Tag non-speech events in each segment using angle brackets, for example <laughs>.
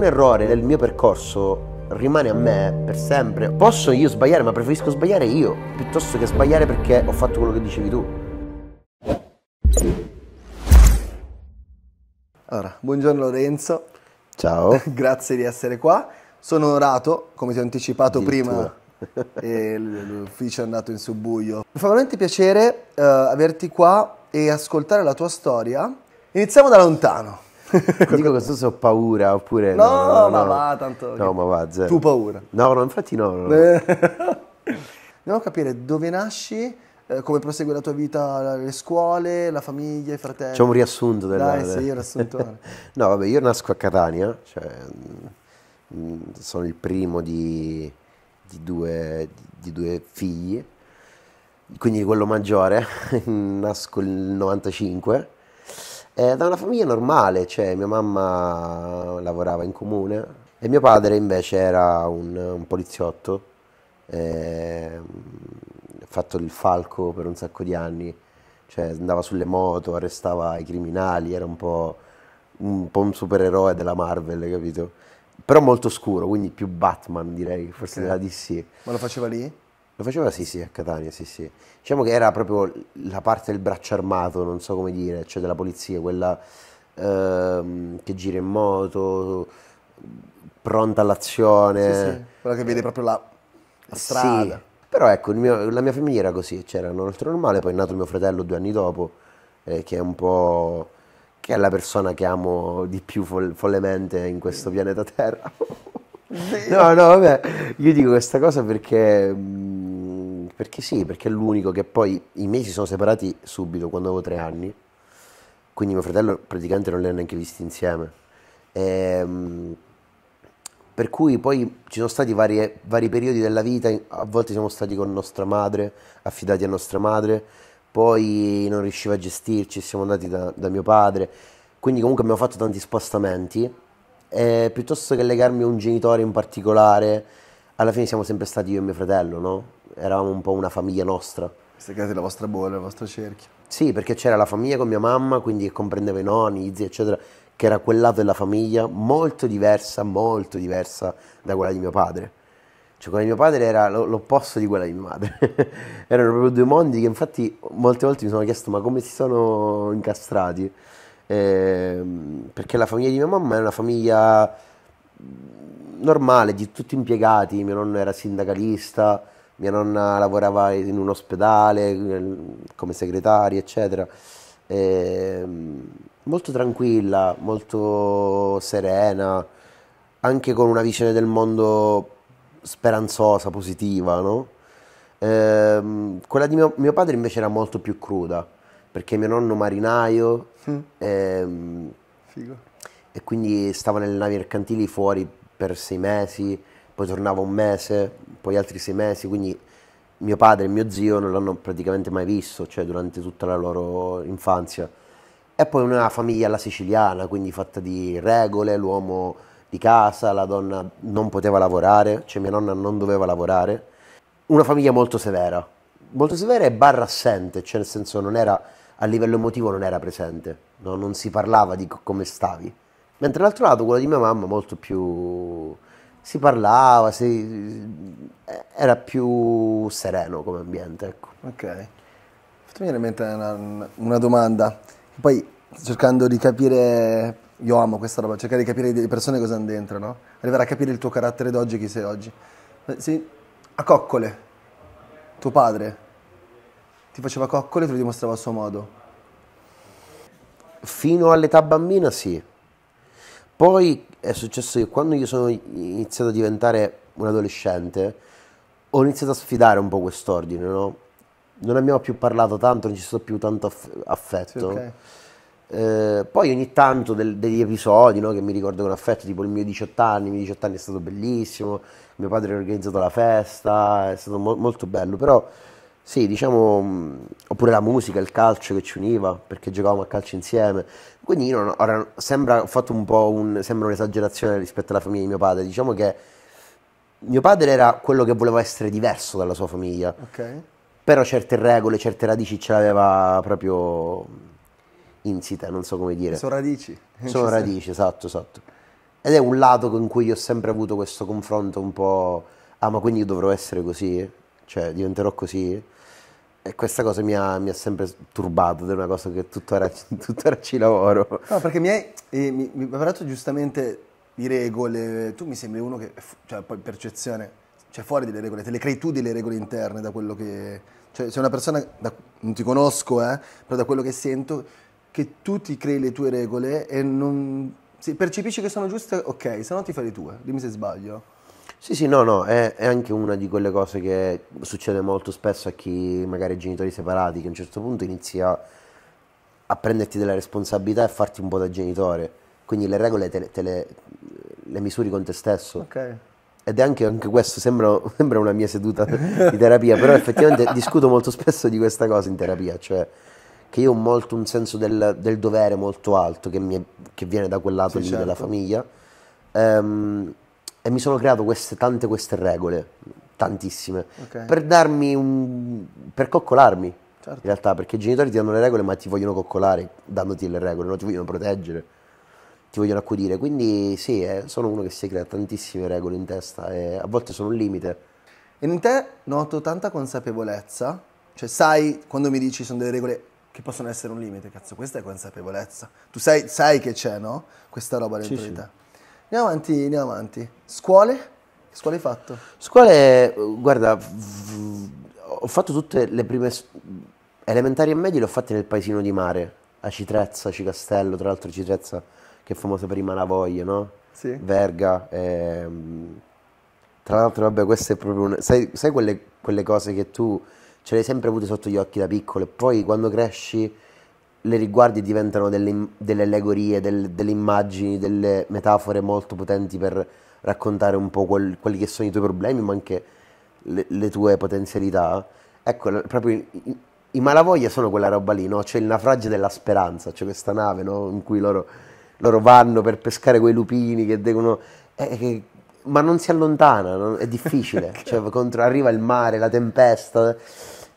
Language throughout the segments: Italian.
un errore nel mio percorso rimane a me per sempre. Posso io sbagliare, ma preferisco sbagliare io, piuttosto che sbagliare perché ho fatto quello che dicevi tu. Allora, buongiorno Lorenzo. Ciao. <laughs> Grazie di essere qua. Sono onorato, come ti ho anticipato prima, <laughs> e l'ufficio è andato in subbuio. Mi fa veramente piacere uh, averti qua e ascoltare la tua storia. Iniziamo da lontano. <laughs> Dico questo se ho paura oppure... No, no, no, no ma va tanto... No, ma va, zero. Tu paura. No, no infatti no. no. <laughs> Dobbiamo capire dove nasci, eh, come prosegue la tua vita, le scuole, la famiglia, i fratelli. C'è un riassunto. Della... Dai, sì, io riassunto. <laughs> no, vabbè, io nasco a Catania, cioè, mm, sono il primo di, di, due, di due figli, quindi quello maggiore, nasco il 95 eh, da una famiglia normale, cioè mia mamma lavorava in comune e mio padre invece era un, un poliziotto, eh, fatto il falco per un sacco di anni, cioè andava sulle moto, arrestava i criminali, era un po' un, po un supereroe della Marvel, capito? Però molto scuro, quindi più Batman direi, forse okay. della DC. Ma lo faceva lì? Lo faceva sì, sì, a Catania, sì, sì. Diciamo che era proprio la parte del braccio armato, non so come dire, cioè della polizia, quella ehm, che gira in moto, pronta all'azione. Sì, sì, quella che vede proprio la, la strada. Sì. Però ecco, mio, la mia famiglia era così, c'era cioè un altro normale, poi è nato mio fratello due anni dopo, eh, che è un po'... che è la persona che amo di più fol- follemente in questo pianeta Terra. no, no, vabbè, io dico questa cosa perché mm, perché sì, perché è l'unico che poi i miei si sono separati subito quando avevo tre anni, quindi mio fratello praticamente non li ha neanche visti insieme. E, ehm, per cui poi ci sono stati vari, vari periodi della vita, a volte siamo stati con nostra madre, affidati a nostra madre, poi non riusciva a gestirci, siamo andati da, da mio padre, quindi comunque abbiamo fatto tanti spostamenti, e piuttosto che legarmi a un genitore in particolare, alla fine siamo sempre stati io e mio fratello, no? eravamo un po' una famiglia nostra. Staccate la vostra bolla, il vostro cerchio. Sì, perché c'era la famiglia con mia mamma, quindi che comprendeva i nonni, i zii, eccetera, che era quel lato della famiglia molto diversa, molto diversa da quella di mio padre. Cioè quella di mio padre era l'opposto di quella di mia madre. <laughs> Erano proprio due mondi che infatti molte volte mi sono chiesto ma come si sono incastrati? Eh, perché la famiglia di mia mamma era una famiglia mm, normale, di tutti impiegati, mio nonno era sindacalista, mia nonna lavorava in un ospedale come segretaria, eccetera. E, ehm, molto tranquilla, molto serena, anche con una visione del mondo speranzosa, positiva, no? E, ehm, quella di mio, mio, padre invece era molto più cruda, perché mio nonno marinaio mm. e, ehm, e quindi stava nelle navi mercantili fuori per sei mesi poi tornava un mese, poi altri sei mesi, quindi mio padre e mio zio non l'hanno praticamente mai visto, cioè durante tutta la loro infanzia. E poi una famiglia alla siciliana, quindi fatta di regole, l'uomo di casa, la donna non poteva lavorare, cioè mia nonna non doveva lavorare. Una famiglia molto severa, molto severa e barra assente, cioè nel senso non era, a livello emotivo non era presente, no? non si parlava di come stavi. Mentre l'altro lato quello di mia mamma molto più si parlava, si, era più sereno come ambiente. Ecco. Ok, fatemi in mente una, una domanda, poi cercando di capire, io amo questa roba, cercare di capire le persone cosa hanno dentro, no? Arrivare a capire il tuo carattere d'oggi, chi sei oggi. Eh, sì, a coccole, tuo padre ti faceva coccole e te lo dimostrava a suo modo. Fino all'età bambina sì. Poi è successo che quando io sono iniziato a diventare un adolescente, ho iniziato a sfidare un po' quest'ordine, no? Non abbiamo più parlato tanto, non ci sono più tanto aff- affetto. okay. eh, poi ogni tanto del, degli episodi no, che mi ricordo con affetto, tipo il mio 18 anni, il mio 18 anni è stato bellissimo, mio padre ha organizzato la festa, è stato mo- molto bello, però sì, diciamo, oppure la musica, il calcio che ci univa, perché giocavamo a calcio insieme, quindi non, ora, sembra, un un, sembra un'esagerazione rispetto alla famiglia di mio padre, diciamo che mio padre era quello che voleva essere diverso dalla sua famiglia, okay. però certe regole, certe radici ce l'aveva proprio insita, non so come dire. Sono radici. <laughs> Sono radici, sei. esatto, esatto. Ed è un lato con cui io ho sempre avuto questo confronto un po', ah ma quindi io dovrò essere così? Cioè diventerò così? E questa cosa mi ha, mi ha sempre turbato è una cosa che tuttora, <laughs> tuttora ci lavoro. No, perché mi hai, mi, mi hai parlato giustamente di regole, tu mi sembri uno che, cioè poi percezione, cioè fuori delle regole, te le crei tu delle regole interne da quello che, cioè sei una persona, da, non ti conosco, eh, però da quello che sento, che tu ti crei le tue regole e non, se percepisci che sono giuste, ok, se no ti fai le tue, dimmi se sbaglio. Sì, sì, no, no, è, è, anche una di quelle cose che succede molto spesso a chi magari ha genitori separati, che a un certo punto inizia a prenderti delle responsabilità e farti un po' da genitore. Quindi le regole te, te le, le, misuri con te stesso. Ok. Ed è anche, anche questo, sembra, sembra, una mia seduta di terapia, però effettivamente <laughs> discuto molto spesso di questa cosa in terapia, cioè che io ho molto un senso del, del dovere molto alto che, mi, che, viene da quel lato sì, lì certo. della famiglia. Um, e mi sono creato queste, tante queste regole, tantissime, okay. per darmi un... per coccolarmi. Certo. In realtà, perché i genitori ti danno le regole, ma ti vogliono coccolare dandoti le regole, non ti vogliono proteggere, ti vogliono accudire. Quindi, sì, eh, sono uno che si crea tantissime regole in testa e a volte sono un limite. E in te noto tanta consapevolezza, cioè, sai, quando mi dici sono delle regole che possono essere un limite, cazzo, questa è consapevolezza. Tu sai, sai che c'è, no? Questa roba dentro sì, di te. Sì. Andiamo avanti, andiamo avanti. Scuole? scuole hai fatto? Scuole, guarda, ho fatto tutte le prime elementari e medie le ho fatte nel paesino di mare, a Citrezza, Cicastello, tra l'altro Citrezza che è famosa per i Malavoglia, no? Sì. Verga. Ehm, tra l'altro, vabbè, questo è proprio un... Sai, sai quelle, quelle cose che tu ce le hai sempre avute sotto gli occhi da piccolo e poi quando cresci le riguardi diventano delle, delle allegorie, delle, delle, immagini, delle metafore molto potenti per raccontare un po' quel, quelli che sono i tuoi problemi, ma anche le, le tue potenzialità. Ecco, proprio i, i, malavoglia sono quella roba lì, no? C'è il naufragio della speranza, c'è questa nave, no? In cui loro, loro, vanno per pescare quei lupini che devono... Eh, che, ma non si allontana, no? è difficile. <laughs> cioè, contro, arriva il mare, la tempesta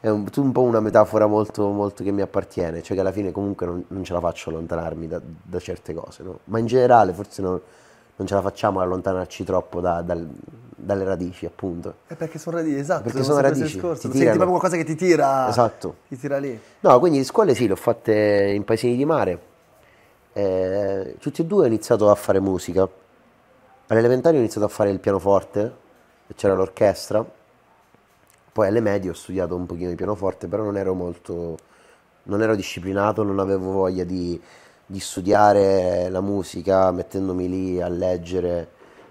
è un, un, po' una metafora molto, molto, che mi appartiene, cioè che alla fine comunque non, non ce la faccio allontanarmi da, da certe cose, no? ma in generale forse non, non ce la facciamo ad allontanarci troppo da, dal, dalle radici, appunto. È perché sono radici, esatto. Perché sono radici. Ti Senti proprio qualcosa che ti tira. Esatto. Ti tira lì. No, quindi le scuole sì, le ho fatte in paesini di mare. Eh, tutti e due ho iniziato a fare musica. All'elementare ho iniziato a fare il pianoforte, c'era l'orchestra poi alle medie ho studiato un pochino di pianoforte, però non ero molto, non ero disciplinato, non avevo voglia di, di studiare la musica mettendomi lì a leggere,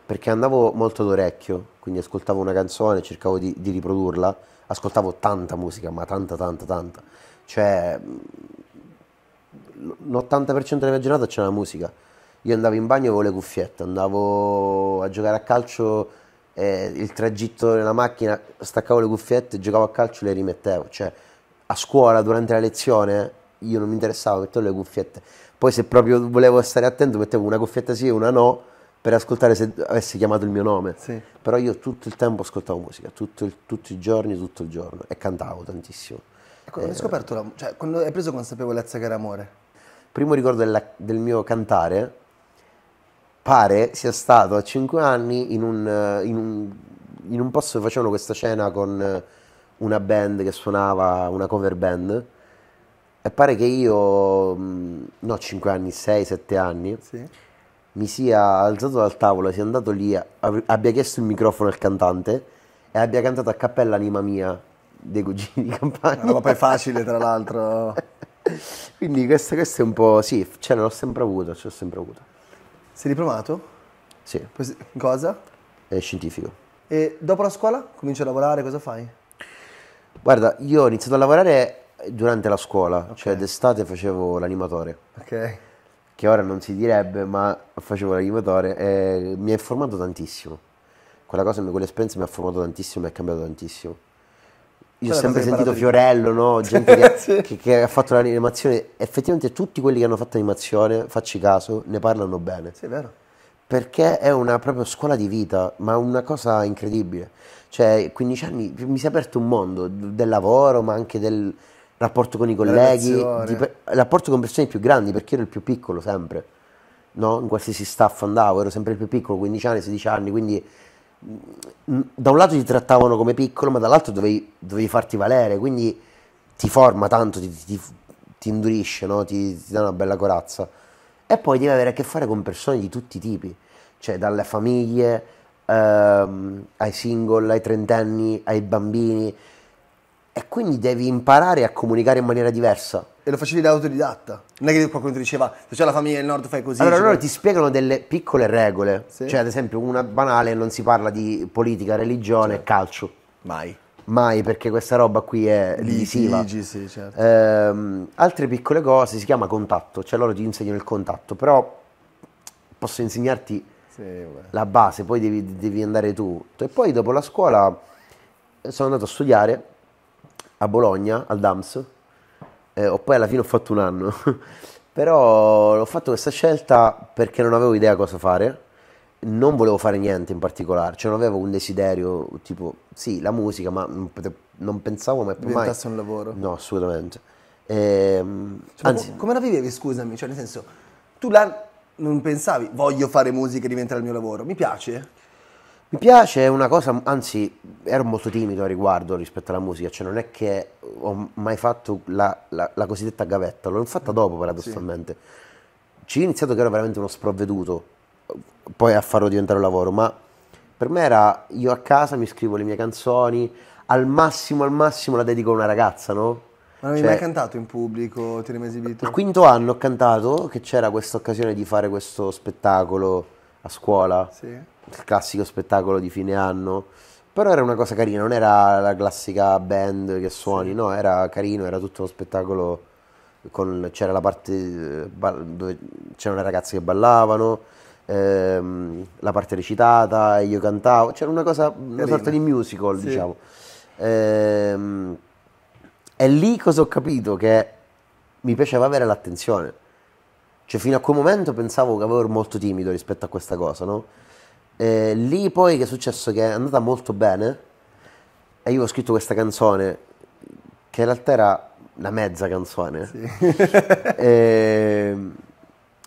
perché andavo molto d'orecchio, quindi ascoltavo una canzone, cercavo di, di riprodurla, ascoltavo tanta musica, ma tanta, tanta, tanta. Cioè, mm, l'80% della mia giornata c'era la musica. Io andavo in bagno e avevo le cuffiette, andavo a giocare a calcio eh, il tragitto nella macchina, staccavo le cuffiette, giocavo a calcio e le rimettevo. Cioè, a scuola durante la lezione io non mi interessavo, mettevo le cuffiette. Poi se proprio volevo stare attento mettevo una cuffietta sì e una no per ascoltare se avesse chiamato il mio nome. Sì. Però io tutto il tempo ascoltavo musica, il, tutti i giorni, tutto il giorno e cantavo tantissimo. Ecco, quando eh, hai scoperto la, cioè, quando hai preso consapevolezza che era amore? Primo ricordo della, del mio cantare pare sia stato a 5 anni in un, eh, in un, in un posto dove facevano questa cena con eh, una band che suonava una cover band e pare che io, mm, no 5 anni, 6, 7 anni, sì. mi sia alzato dal tavolo, sia andato lì, abbia chiesto il microfono al cantante e abbia cantato a cappella Anima Mia dei Cugini di Campagna. Una roba poi facile tra l'altro. <laughs> Quindi questo, questo, è un po', sì, ce l'ho sempre avuto, ce l'ho sempre avuto. Sei diplomato? Sì. cosa? È scientifico. E dopo la scuola cominci a lavorare, cosa fai? Guarda, io ho iniziato a lavorare durante la scuola, okay. cioè d'estate facevo l'animatore. Ok. Che ora non si direbbe, ma facevo l'animatore e mi ha formato tantissimo. Quella cosa, quell'esperienza mi ha formato tantissimo e mi ha cambiato tantissimo. Io ho sempre sentito Fiorello, no? <laughs> gente che, sì. che, che, ha fatto l'animazione. Effettivamente tutti quelli che hanno fatto animazione, facci caso, ne parlano bene. Sì, è vero. Perché è una proprio scuola di vita, ma una cosa incredibile. Cioè, 15 anni mi si è aperto un mondo del lavoro, ma anche del rapporto con i colleghi, di, rapporto con persone più grandi, perché ero il più piccolo sempre. No? In qualsiasi staff andavo, ero sempre il più piccolo, 15 anni, 16 anni, quindi da un lato ti trattavano come piccolo, ma dall'altro dovevi, dovevi farti valere, quindi ti forma tanto, ti, ti, ti indurisce, no? ti, ti, dà una bella corazza. E poi devi avere a che fare con persone di tutti i tipi, cioè dalle famiglie ehm, ai single, ai trentenni, ai bambini, e quindi devi imparare a comunicare in maniera diversa. E lo facevi da autodidatta. Non è che qualcuno ti diceva, se c'è la famiglia del nord fai così. Allora cioè loro ti spiegano delle piccole regole. Sì. Cioè, ad esempio, una banale non si parla di politica, religione e certo. calcio. Mai. Mai, perché questa roba qui è divisiva. Litigi, sì, certo. Ehm, altre piccole cose si chiama contatto, cioè loro ti insegnano il contatto, però posso insegnarti sì, la base, poi devi, devi andare tu. E poi dopo la scuola eh, sono andato a studiare a Bologna, al DAMS, eh, o poi alla fine ho fatto un anno, <laughs> però ho fatto questa scelta perché non avevo idea cosa fare, non volevo fare niente in particolare, cioè non avevo un desiderio, tipo, sì, la musica, ma non, potevo, non pensavo mai... Diventasse mai... un lavoro? No, assolutamente. E, ehm, cioè, anzi, come la vivevi, scusami, cioè nel senso, tu la, non pensavi, voglio fare musica e diventare il mio lavoro, mi piace? Mi piace una cosa, anzi ero molto timido a riguardo rispetto alla musica, cioè non è che ho mai fatto la, la, la cosiddetta gavetta, l'ho fatta mm. dopo paradossalmente. Sì. Ci ho iniziato che ero veramente uno sprovveduto, poi a farlo diventare un lavoro, ma per me era io a casa mi scrivo le mie canzoni, al massimo, al massimo la dedico a una ragazza, no? Ma non cioè, hai mai cantato in pubblico? Ti hai mai esibito? Al quinto anno ho cantato, che c'era questa occasione di fare questo spettacolo a scuola, sì. il classico spettacolo di fine anno. Però era una cosa carina, non era la classica band che suoni, sì. no, era carino, era tutto uno spettacolo. Con, c'era la parte eh, dove c'erano le ragazze che ballavano, ehm, la parte recitata, io cantavo, c'era una cosa, una sorta di musical, sì. diciamo. Ehm, è lì cosa ho capito che mi piaceva avere l'attenzione. Cioè, fino a quel momento pensavo che avevo molto timido rispetto a questa cosa, no? E lì poi che è successo? Che è andata molto bene e io ho scritto questa canzone che in realtà era una mezza canzone. Sì. <laughs> e...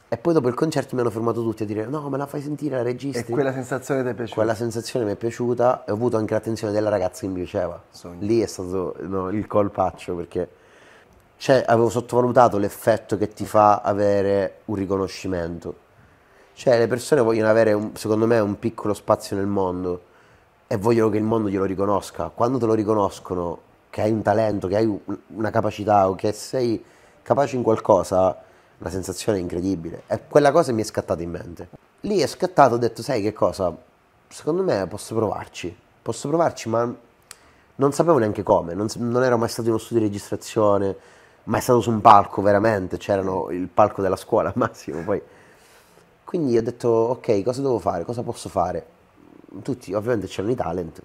e, poi dopo il concerto mi hanno fermato tutti a dire no, me la fai sentire, la registri. E quella sensazione ti è piaciuta? Quella sensazione mi è piaciuta e ho avuto anche l'attenzione della ragazza che mi piaceva. Sogno. Lì è stato no, il colpaccio perché cioè, avevo sottovalutato l'effetto che ti fa avere un riconoscimento. Cioè, le persone vogliono avere, un, secondo me, un piccolo spazio nel mondo e vogliono che il mondo glielo riconosca. Quando te lo riconoscono, che hai un talento, che hai una capacità o che sei capace in qualcosa, una sensazione incredibile. E quella cosa mi è scattata in mente. Lì è scattato, ho detto, sai che cosa? Secondo me posso provarci. Posso provarci, ma non sapevo neanche come. Non, non ero mai stato in uno studio di registrazione ma è stato su un palco veramente, c'erano il palco della scuola al massimo poi. Quindi ho detto ok, cosa devo fare, cosa posso fare? Tutti ovviamente c'erano i talent.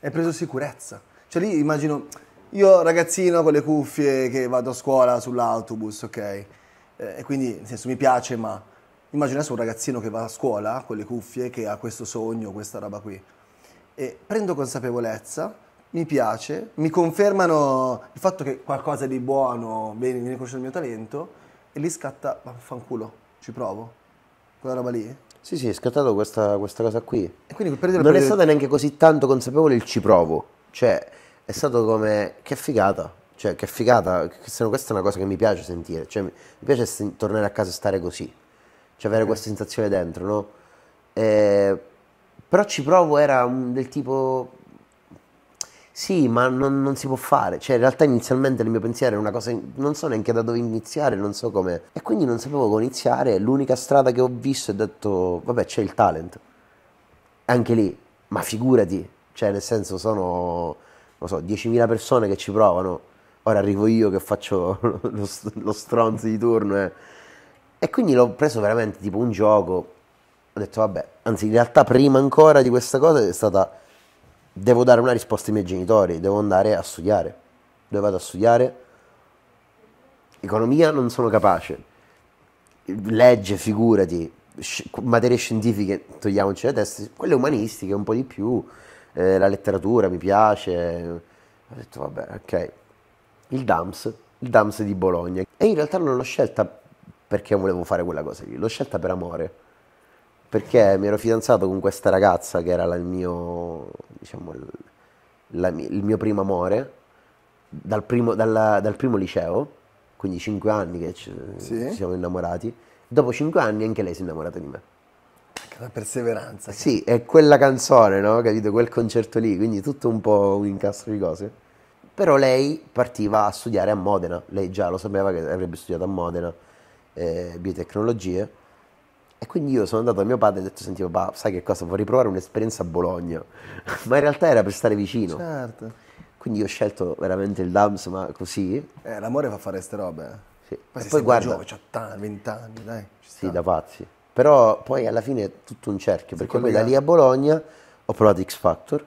Hai preso sicurezza, cioè lì immagino io ragazzino con le cuffie che vado a scuola sull'autobus, ok? Eh, e quindi nel senso mi piace ma immagino adesso un ragazzino che va a scuola con le cuffie che ha questo sogno, questa roba qui. E prendo consapevolezza mi piace, mi confermano il fatto che qualcosa di buono, bene, viene conosciuto il mio talento e lì scatta, vaffanculo, ci provo. Quella roba lì. Sì, sì, è scattato questa, questa cosa qui. E quindi per dire, Non per è stata neanche così tanto consapevole il ci provo. Cioè, è stato come, che figata. Cioè, che figata, questa è una cosa che mi piace sentire. Cioè, mi piace sen- tornare a casa e stare così. Cioè, avere okay. questa sensazione dentro, no? E... Eh, però ci provo era del tipo sì, ma non, non, si può fare. Cioè, in realtà inizialmente il mio pensiero era una cosa. In... Non so neanche da dove iniziare, non so come. E quindi non sapevo come iniziare. L'unica strada che ho visto è detto: vabbè, c'è il talent. Anche lì, ma figurati. Cioè, nel senso, sono. Non so, 10.000 persone che ci provano. Ora arrivo io che faccio <laughs> lo, lo stronzo di turno. Eh. E quindi l'ho preso veramente tipo un gioco. Ho detto, vabbè, anzi, in realtà, prima ancora di questa cosa è stata devo dare una risposta ai miei genitori, devo andare a studiare. Dove vado a studiare? Economia non sono capace. Legge, figurati, materie scientifiche, togliamoci le teste, quelle umanistiche un po' di più, eh, la letteratura mi piace. Ho detto vabbè, ok. Il DAMS, il DAMS di Bologna. E in realtà non l'ho scelta perché volevo fare quella cosa lì, l'ho scelta per amore perché mi ero fidanzato con questa ragazza che era la, il, mio, diciamo, la, il mio primo amore dal primo, dalla, dal primo liceo, quindi cinque anni che ci, sì. ci siamo innamorati. Dopo cinque anni anche lei si è innamorata di me. La perseveranza. Sì, è quella canzone, no? Capito? Quel concerto lì, quindi tutto un po' un incastro di cose. Però lei partiva a studiare a Modena, lei già lo sapeva che avrebbe studiato a Modena eh, biotecnologie e quindi io sono andato da mio padre e ho detto, senti papà, sai che cosa, vorrei provare un'esperienza a Bologna, <laughs> ma in realtà era per stare vicino. Certo. Quindi io ho scelto veramente il DAMS, ma così. Eh, l'amore fa fare ste robe. Eh. Sì. Poi, poi guarda... Giove, 18 anni, 20 anni, dai. Sì, da pazzi. Però poi alla fine è tutto un cerchio, sì, perché poi da lì a Bologna ho provato X Factor.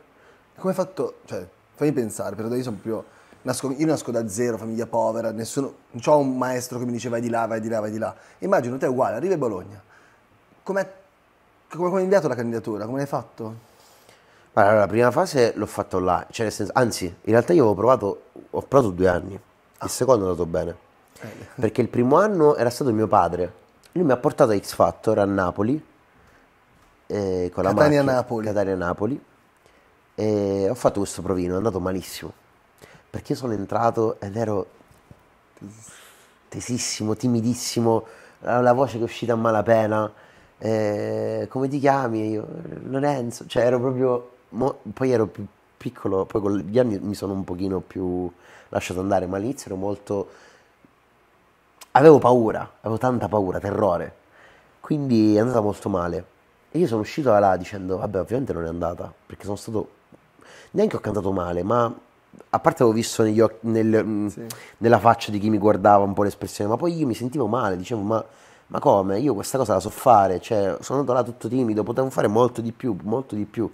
Come hai fatto, cioè, fammi pensare, però io sono proprio... Nasco, io nasco da zero, famiglia povera, nessuno, non ho un maestro che mi dice vai di là, vai di là, vai di là. Immagino te è uguale, arrivi a Bologna, come hai inviato la candidatura? Come l'hai fatto? Allora, la prima fase l'ho fatto là, cioè nel senso, anzi, in realtà io avevo provato, ho provato due anni, ah. il secondo è andato bene, eh. <laughs> perché il primo anno era stato mio padre, lui mi ha portato a X Factor a Napoli, eh, con Catania la Napoli. Catania Napoli, e ho fatto questo provino, è andato malissimo, perché sono entrato ed ero tesissimo, timidissimo, la voce che è uscita a malapena, eh, come ti chiami? Io, Lorenzo, cioè ero proprio, mo, poi ero più piccolo, poi con gli anni mi sono un pochino più lasciato andare, ma all'inizio ero molto, avevo paura, avevo tanta paura, terrore, quindi è andata molto male. E io sono uscito da là dicendo, vabbè ovviamente non è andata, perché sono stato, neanche ho cantato male, ma a parte avevo visto occhi, nel, sì. nella faccia di chi mi guardava un po' l'espressione, ma poi io mi sentivo male, dicevo ma ma come? Io questa cosa la so fare, cioè sono andato là tutto timido, potevo fare molto di più, molto di più.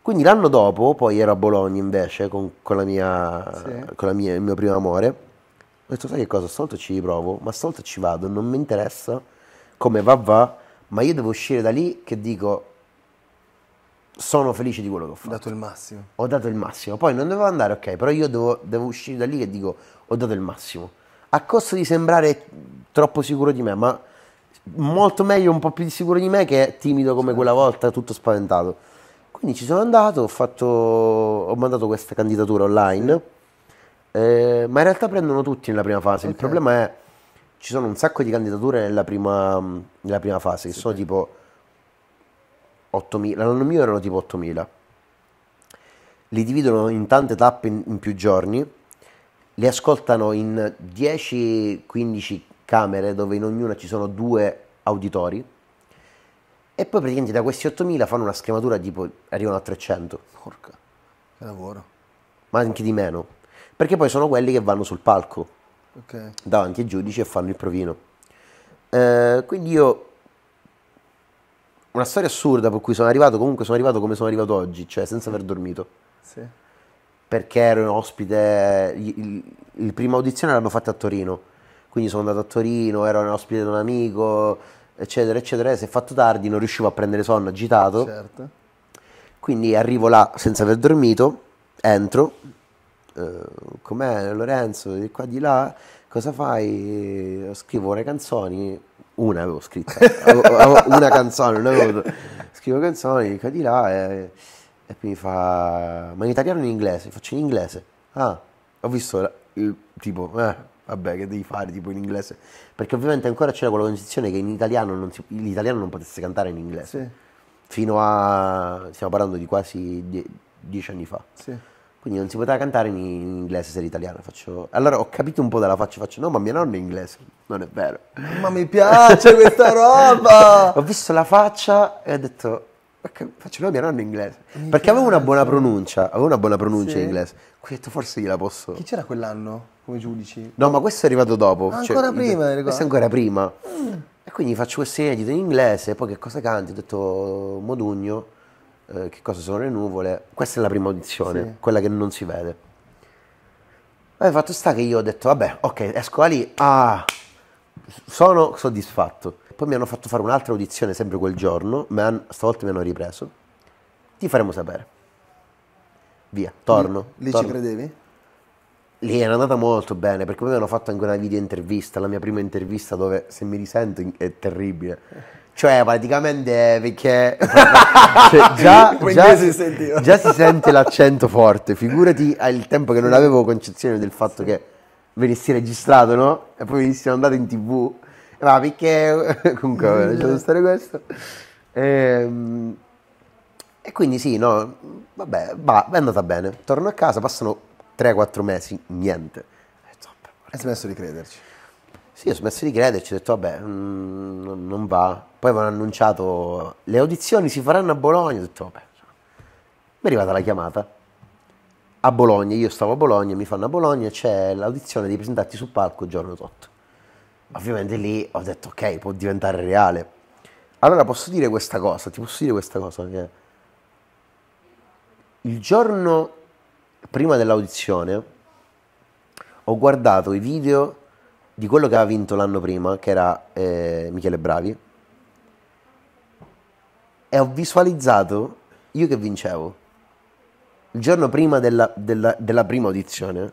Quindi l'anno dopo, poi ero a Bologna invece con, con, la mia, sì. con la mia, il mio primo amore, ho detto sai che cosa, stolto ci riprovo, ma stolto ci vado, non mi interessa come va va, ma io devo uscire da lì che dico sono felice di quello che ho fatto. Ho dato il massimo. Ho dato il massimo, poi non devo andare, ok, però io devo, devo uscire da lì che dico ho dato il massimo. A costo di sembrare troppo sicuro di me, ma molto meglio, un po' più sicuro di me che è timido come quella volta, tutto spaventato. Quindi ci sono andato, ho, fatto, ho mandato questa candidatura online, eh, ma in realtà prendono tutti nella prima fase. Okay. Il problema è ci sono un sacco di candidature nella prima, nella prima fase, che sì, sono tipo 8.000, l'anno mio erano tipo 8.000. Li dividono in tante tappe in, in più giorni, li ascoltano in 10-15 camere dove in ognuna ci sono due auditori e poi praticamente da questi 8.000 fanno una scrematura tipo arrivano a 300. Porca, che lavoro. Ma anche di meno, perché poi sono quelli che vanno sul palco okay. davanti ai giudici e fanno il provino. Eh, quindi io una storia assurda per cui sono arrivato, comunque sono arrivato come sono arrivato oggi, cioè senza aver dormito. Sì. Perché ero un ospite, il, il, il prima audizione l'hanno fatta a Torino quindi sono andato a Torino, ero ospite di un amico, eccetera, eccetera. Si è fatto tardi, non riuscivo a prendere sonno, agitato. Certo. Quindi arrivo là senza aver dormito, entro, eh, com'è Lorenzo, di qua di là, cosa fai? Scrivo le canzoni, una avevo scritta, una canzone, non avevo... scrivo canzoni di qua di là e, e poi mi fa, ma in italiano o in inglese? Faccio in inglese. Ah, ho visto il tipo, eh, vabbè, che devi fare tipo in inglese? Perché ovviamente ancora c'era quella condizione che in italiano non si, l'italiano non potesse cantare in inglese. Sì. Fino a, stiamo parlando di quasi die, dieci anni fa. Sì. Quindi non si poteva cantare in, in inglese se era italiano. Faccio, allora ho capito un po' dalla faccia, faccio no, ma mia nonna è inglese. Non è vero. Ma mi piace questa roba! ho visto la faccia e ho detto faccio no, mia nonna in inglese. Mi perché avevo una buona pronuncia, avevo una buona pronuncia sì. in inglese. Quindi ho detto forse gliela posso. Chi c'era quell'anno? come giudici. No, ma questo è arrivato dopo. Ah, cioè, prima, il, questo è ancora prima. Mm. E quindi faccio questo inedito in inglese, poi che cosa canti? Ho detto Modugno, eh, che cosa sono le nuvole. Questa è la prima audizione, sì. quella che non si vede. Poi fatto sta che io ho detto, vabbè, ok, esco da lì, ah, sono soddisfatto. Poi mi hanno fatto fare un'altra audizione sempre quel giorno, ma stavolta mi hanno ripreso. Ti faremo sapere. Via, torno. Lì, lì torno. ci credevi? lì è andata molto bene perché poi mi hanno fatto anche una video intervista, la mia prima intervista dove se mi risento è terribile. Cioè praticamente eh, perché <laughs> cioè, già, <laughs> già, si, già, si sente l'accento forte, figurati al tempo che non avevo concezione del fatto che venissi registrato, no? E poi venissi andato in tv. Ma perché <laughs> comunque vabbè, lasciato stare questo. E, ehm, e quindi sì, no, vabbè, va, è andata bene. Torno a casa, passano 3-4 mesi, niente. Eh, Hai smesso di crederci? Sì, ho smesso di crederci, ho detto vabbè, mh, mm, non va. Poi mi hanno annunciato le audizioni si faranno a Bologna, ho detto vabbè. Mi è arrivata la chiamata a Bologna, io stavo a Bologna, mi fanno a Bologna, c'è l'audizione di presentarti sul palco il giorno 8. Ovviamente lì ho detto ok, può diventare reale. Allora posso dire questa cosa, ti posso dire questa cosa, che il giorno prima dell'audizione ho guardato i video di quello che aveva vinto l'anno prima, che era eh, Michele Bravi, e ho visualizzato io che vincevo. Il giorno prima della, della, della prima audizione,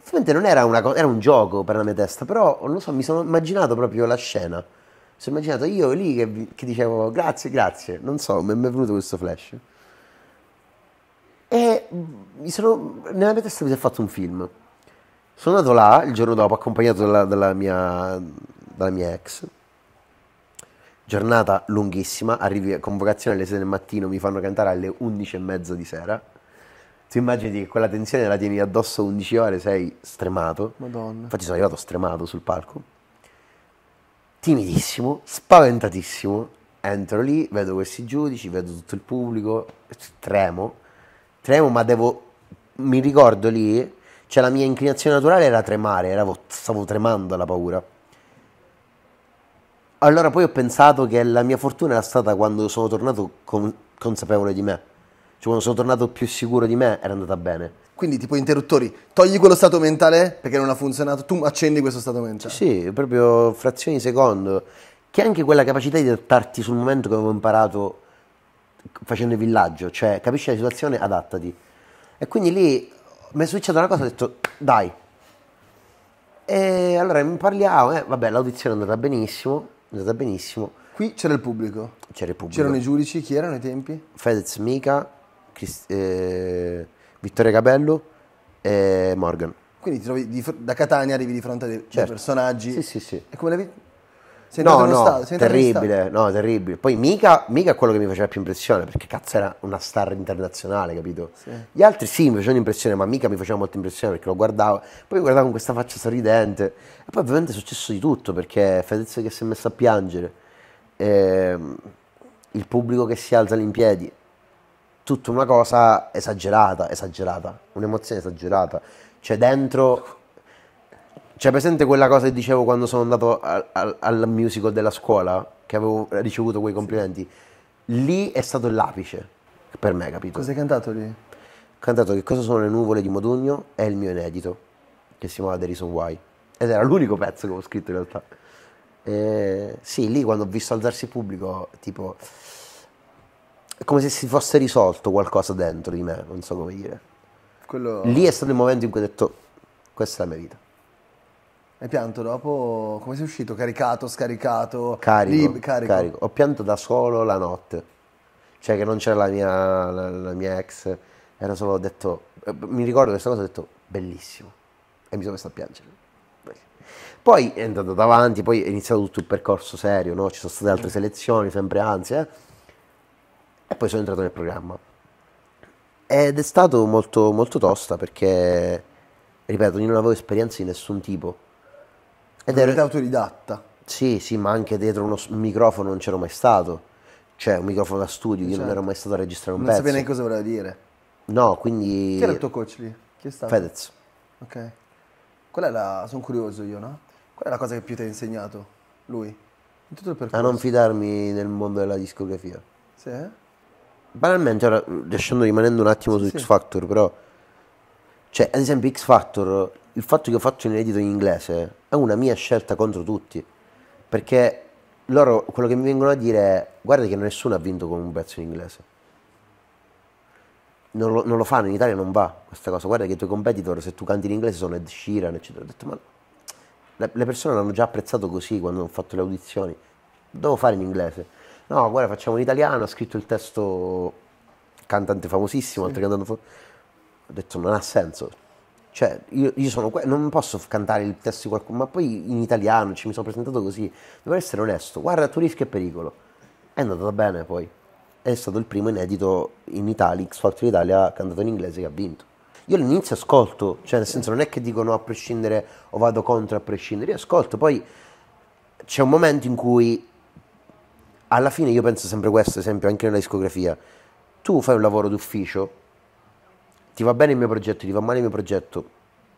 ovviamente non era una cosa, era un gioco per la mia testa, però non so, mi sono immaginato proprio la scena. Mi sono immaginato io lì che, che dicevo grazie, grazie, non so, mi è venuto questo flash. E mm, sono, nella mia testa mi si è fatto un film. Sono andato là il giorno dopo, accompagnato dalla, dalla, mia, dalla mia, ex. Giornata lunghissima, arrivi a convocazione alle 6 del mattino, mi fanno cantare alle 11 e mezza di sera. Tu immagini che quella tensione la tieni addosso 11 ore, sei stremato. Madonna. Infatti sono arrivato stremato sul palco. Timidissimo, spaventatissimo. Entro lì, vedo questi giudici, vedo tutto il pubblico, tremo, tremo, ma devo... Mi ricordo lì, cioè la mia inclinazione naturale era tremare, eravo, stavo tremando alla paura. Allora poi ho pensato che la mia fortuna era stata quando sono tornato con, consapevole di me. Cioè quando sono tornato più sicuro di me era andata bene. Quindi tipo interruttori, togli quello stato mentale perché non ha funzionato, tu accendi questo stato mentale. Sì, proprio frazioni di secondo. Che anche quella capacità di adattarti sul momento che avevo imparato facendo il villaggio, cioè capisci la situazione, adattati. E quindi lì mi è successa una cosa, ho detto dai. E allora mi parliamo, eh, vabbè l'audizione è andata benissimo, è andata benissimo. Qui c'era il pubblico? C'era il pubblico. C'erano i giudici, chi erano i tempi? Fedez Mica, Crist- eh, Vittorio Capello e Morgan. Quindi ti trovi, da Catania arrivi di fronte a dei certo. personaggi. Sì, sì, sì. E come la vedi? Sei no, no, stato, sei terribile, no, terribile. Poi mica, mica quello che mi faceva più impressione, perché cazzo era una star internazionale, capito? Sì. Gli altri sì, mi facevano impressione, ma mica mi faceva molta impressione perché lo guardavo, poi lo guardavo con questa faccia sorridente. E poi ovviamente è successo di tutto, perché Fedez che si è messo a piangere, ehm, il pubblico che si alza in piedi, tutta una cosa esagerata, esagerata, un'emozione esagerata. Cioè dentro c'è presente quella cosa che dicevo quando sono andato al, al, al musical della scuola, che avevo ricevuto quei complimenti? Lì è stato l'apice per me, capito? Cosa hai cantato lì? Ho cantato Che cosa sono le nuvole di Modugno e il mio inedito, che si chiamava The Reason Why. Ed era l'unico pezzo che avevo scritto in realtà. E, sì, lì quando ho visto alzarsi il pubblico, tipo... È come se si fosse risolto qualcosa dentro di me, non so come dire. Quello... Lì è stato il momento in cui ho detto, questa è la mia vita. Hai pianto dopo? Come sei uscito? Caricato, scaricato? Carico, lib- carico. carico. Ho pianto da solo la notte. Cioè che non c'era la mia, la, la mia ex. Era solo detto... Eh, mi ricordo questa cosa, ho detto bellissimo. E mi sono messo a piangere. Poi è andato avanti, poi è iniziato tutto il percorso serio, no? ci sono state altre selezioni, sempre ansia. E poi sono entrato nel programma. Ed è stato molto, molto tosta perché, ripeto, io non avevo esperienze di nessun tipo ed era autodidatta. Sì, sì, ma anche dietro uno microfono non c'ero mai stato. Cioè, un microfono da studio, io non certo. ero mai stato a registrare un non pezzo. Non sapevi cosa voleva dire. No, quindi... Chi era il tuo coach lì? Chi è stato? Fedez. Ok. Qual è la... sono curioso io, no? Qual è la cosa che più ti ha insegnato lui? In tutto il percorso. A non fidarmi nel mondo della discografia. Sì? Eh? Banalmente, ora, lasciando, rimanendo un attimo sì, su sì. X Factor, però... Cioè, ad esempio, X Factor, il fatto che io faccio un edito in inglese è una mia scelta contro tutti, perché loro quello che mi vengono a dire è guarda che nessuno ha vinto con un pezzo in inglese. Non lo, non lo, fanno, in Italia non va questa cosa. Guarda che i tuoi competitor, se tu canti in inglese, sono Ed Sheeran, eccetera. Ho detto, ma le, persone l'hanno già apprezzato così quando hanno fatto le audizioni. Devo fare in inglese. No, guarda, facciamo in italiano, ha scritto il testo cantante famosissimo, sì. altro cantante famosissimo. Ho detto, non ha senso cioè, io, io sono qua, non posso cantare il testo di qualcuno, ma poi in italiano ci mi sono presentato così. Devo essere onesto, guarda tu rischio e pericolo. È andata bene poi. È stato il primo inedito in Italia, X Factor Italia, cantato in inglese che ha vinto. Io all'inizio ascolto, cioè nel senso non è che dico no a prescindere o vado contro a prescindere, io ascolto, poi c'è un momento in cui alla fine io penso sempre questo, esempio anche nella discografia, tu fai un lavoro d'ufficio ti va bene il mio progetto, ti va male il mio progetto,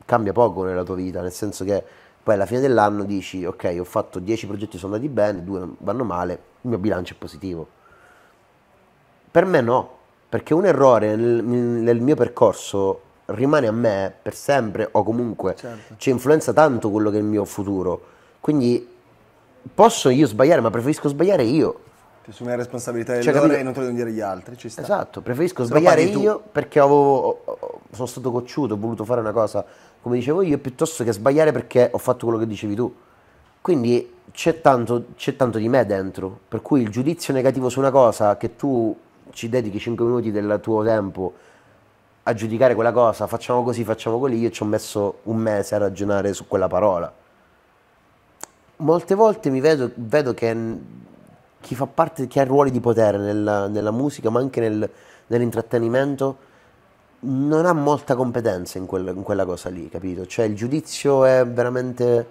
cambia poco nella tua vita, nel senso che poi alla fine dell'anno dici ok ho fatto 10 progetti sono andati bene, due vanno male, il mio bilancio è positivo. Per me no, perché un errore nel, nel mio percorso rimane a me per sempre o comunque certo. ci influenza tanto quello che è il mio futuro. Quindi posso io sbagliare, ma preferisco sbagliare io ti assumi la responsabilità delle cioè, loro e non te lo devono dire gli altri. Ci sta. Esatto, preferisco sbagliare io tu. perché avevo, sono stato cocciuto, ho voluto fare una cosa come dicevo io, piuttosto che sbagliare perché ho fatto quello che dicevi tu. Quindi c'è tanto, c'è tanto di me dentro, per cui il giudizio negativo su una cosa che tu ci dedichi 5 minuti del tuo tempo a giudicare quella cosa, facciamo così, facciamo quelli, io ci ho messo un mese a ragionare su quella parola. Molte volte mi vedo, vedo che chi fa parte, chi ha ruoli di potere nella, nella musica, ma anche nel, nell'intrattenimento, non ha molta competenza in, quel, in, quella cosa lì, capito? Cioè il giudizio è veramente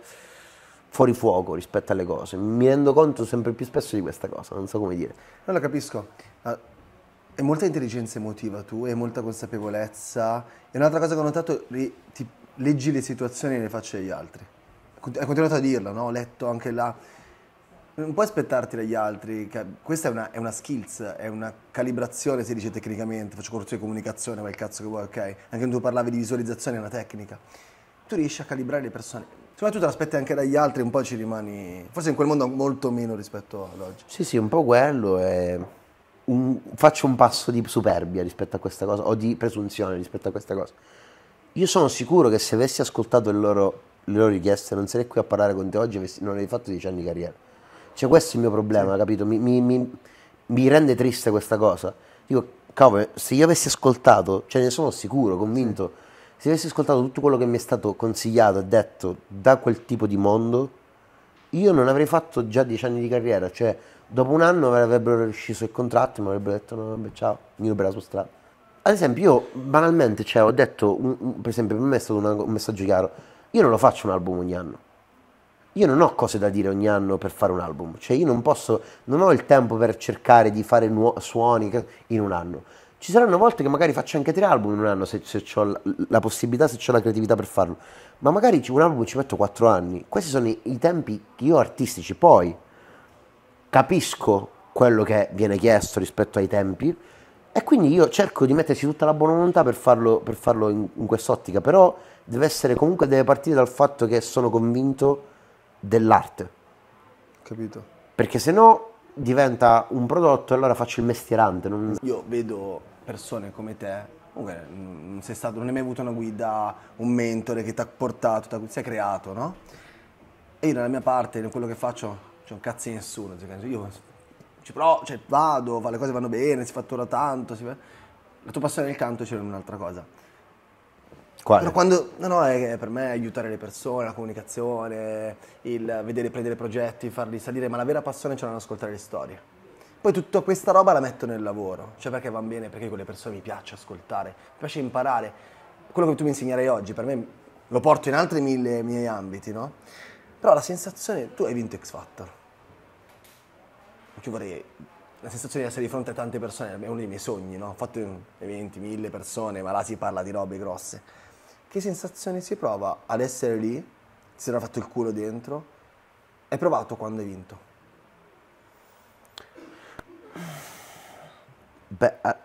fuori fuoco rispetto alle cose. Mi rendo conto sempre più spesso di questa cosa, non so come dire. Non lo capisco. Ah, è molta intelligenza emotiva tu, è molta consapevolezza. E un'altra cosa che ho notato, ri, ti, leggi le situazioni nelle facce degli altri. Hai continuato a dirlo, no? Ho letto anche là non puoi aspettarti dagli altri, questa è una, è una skills, è una calibrazione, si dice tecnicamente, faccio corso di comunicazione, vai il cazzo che vuoi, ok? Anche tu parlavi di visualizzazione è una tecnica. Tu riesci a calibrare le persone, Insomma, tu te l'aspetti anche dagli altri, un po' ci rimani. Forse in quel mondo molto meno rispetto ad oggi. Sì, sì, un po' quello. È un... Faccio un passo di superbia rispetto a questa cosa, o di presunzione rispetto a questa cosa. Io sono sicuro che se avessi ascoltato loro, le loro richieste, non sarei qui a parlare con te oggi, non avrei fatto dieci anni di carriera. Cioè, questo è il mio problema, sì. capito? Mi, mi, mi, mi, rende triste questa cosa. Dico, cavolo, se io avessi ascoltato, cioè ne sono sicuro, convinto, sì. se avessi ascoltato tutto quello che mi è stato consigliato e detto da quel tipo di mondo, io non avrei fatto già dieci anni di carriera. Cioè, dopo un anno mi avrebbero riuscito il contratto e mi avrebbero detto, no, vabbè, ciao, mi libera su strada. Ad esempio, io banalmente, cioè, ho detto, un, un, per esempio, per me è stato una, un messaggio chiaro, io non lo faccio un album ogni anno io non ho cose da dire ogni anno per fare un album, cioè io non posso, non ho il tempo per cercare di fare nuo- suoni in un anno. Ci saranno volte che magari faccio anche tre album in un anno se, se ho la, la, possibilità, se ho la creatività per farlo, ma magari un album ci metto quattro anni. Questi sono i, i tempi che io ho artistici, poi capisco quello che viene chiesto rispetto ai tempi e quindi io cerco di mettersi tutta la buona volontà per farlo, per farlo in, in quest'ottica, però deve essere comunque, deve partire dal fatto che sono convinto dell'arte. Capito. Perché se no diventa un prodotto e allora faccio il mestierante. Non... Io vedo persone come te, comunque non, mm, stato, non hai mai avuto una guida, un mentore che ti ha portato, ti sei creato, no? E io nella mia parte, in quello che faccio, c'è un cazzo di nessuno. Cioè, io ci provo, cioè, vado, le cose vanno bene, si fattura tanto. Si... La tua passione nel canto c'era un'altra cosa. Quale? No, quando, no, no, è, per me è aiutare le persone, la comunicazione, il vedere, prendere progetti, farli salire, ma la vera passione c'è nell'ascoltare le storie. Poi tutta questa roba la metto nel lavoro, cioè perché va bene, perché con le persone mi piace ascoltare, mi piace imparare. Quello che tu mi insegnerai oggi, per me lo porto in altri mille miei ambiti, no? Però la sensazione, tu hai vinto X Factor. Io vorrei la sensazione di essere di fronte a tante persone è uno dei miei sogni, no? Ho fatto eventi, mille persone, ma là si parla di robe grosse che sensazione si prova ad essere lì, si era fatto il culo dentro, hai provato quando hai vinto? Beh, ah,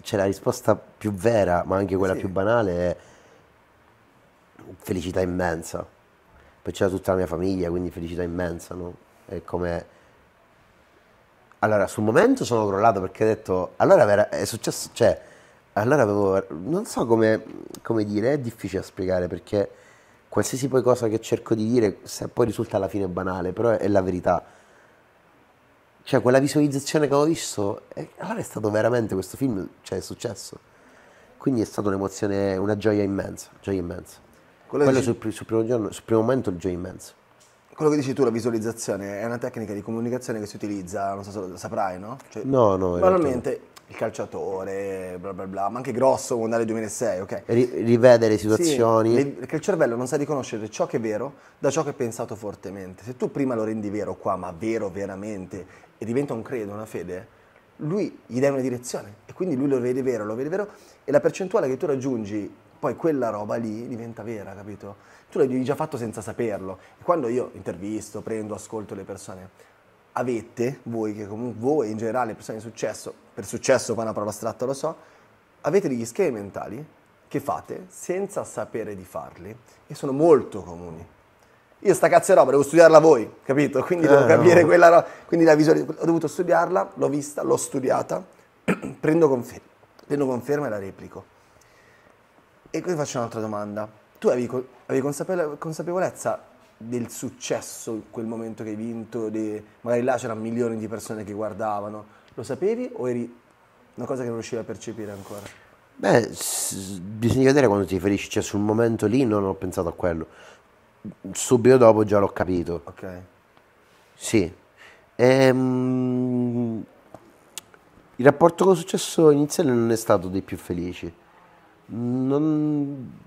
c'è la risposta più vera, ma anche quella sì. più banale, è felicità immensa. Poi c'era tutta la mia famiglia, quindi felicità immensa, no? È come... Allora, sul momento sono crollato perché ho detto, allora è successo, cioè allora avevo, non so come, come dire, è difficile da spiegare perché qualsiasi poi cosa che cerco di dire, se poi risulta alla fine banale, però è, è la verità. Cioè, quella visualizzazione che ho visto, è, allora è stato veramente questo film, cioè è successo. Quindi è stata un'emozione, una gioia immensa, gioia immensa. Quello, Quello dici, sul, sul, primo giorno, sul primo momento il gioia immensa. Quello che dici tu, la visualizzazione, è una tecnica di comunicazione che si utilizza, non so se lo saprai, no? Cioè, no, no. Banalmente, il calciatore, bla bla bla, ma anche grosso mondiale 2006, ok? R- rivede le situazioni. Sì, perché il cervello non sa riconoscere ciò che è vero da ciò che è pensato fortemente. Se tu prima lo rendi vero qua, ma vero veramente, e diventa un credo, una fede, lui gli dai una direzione e quindi lui lo vede vero, lo vede vero e la percentuale che tu raggiungi poi quella roba lì diventa vera, capito? Tu l'hai già fatto senza saperlo. E quando io intervisto, prendo, ascolto le persone, avete voi, che comunque voi in generale, persone di successo, per successo qua una parola astratta lo so, avete degli schemi mentali che fate senza sapere di farli e sono molto comuni. Io sta cazzo di roba, devo studiarla voi, capito? Quindi eh, devo capire no. quella roba, quindi la visualizzazione, ho dovuto studiarla, l'ho vista, l'ho studiata, <clears throat> prendo, confer- prendo, conferma e la replico. E qui faccio un'altra domanda. Tu avevi, co- avevi consapevolezza del successo in quel momento che hai vinto, de... magari là c'erano milioni di persone che guardavano, lo sapevi o eri una cosa che non riuscivi a percepire ancora? Beh, s- bisogna vedere quando ti riferisci, cioè sul momento lì non ho pensato a quello, subito dopo già l'ho capito. Ok. Sì. Ehm, il rapporto con il successo iniziale non è stato dei più felici. Non...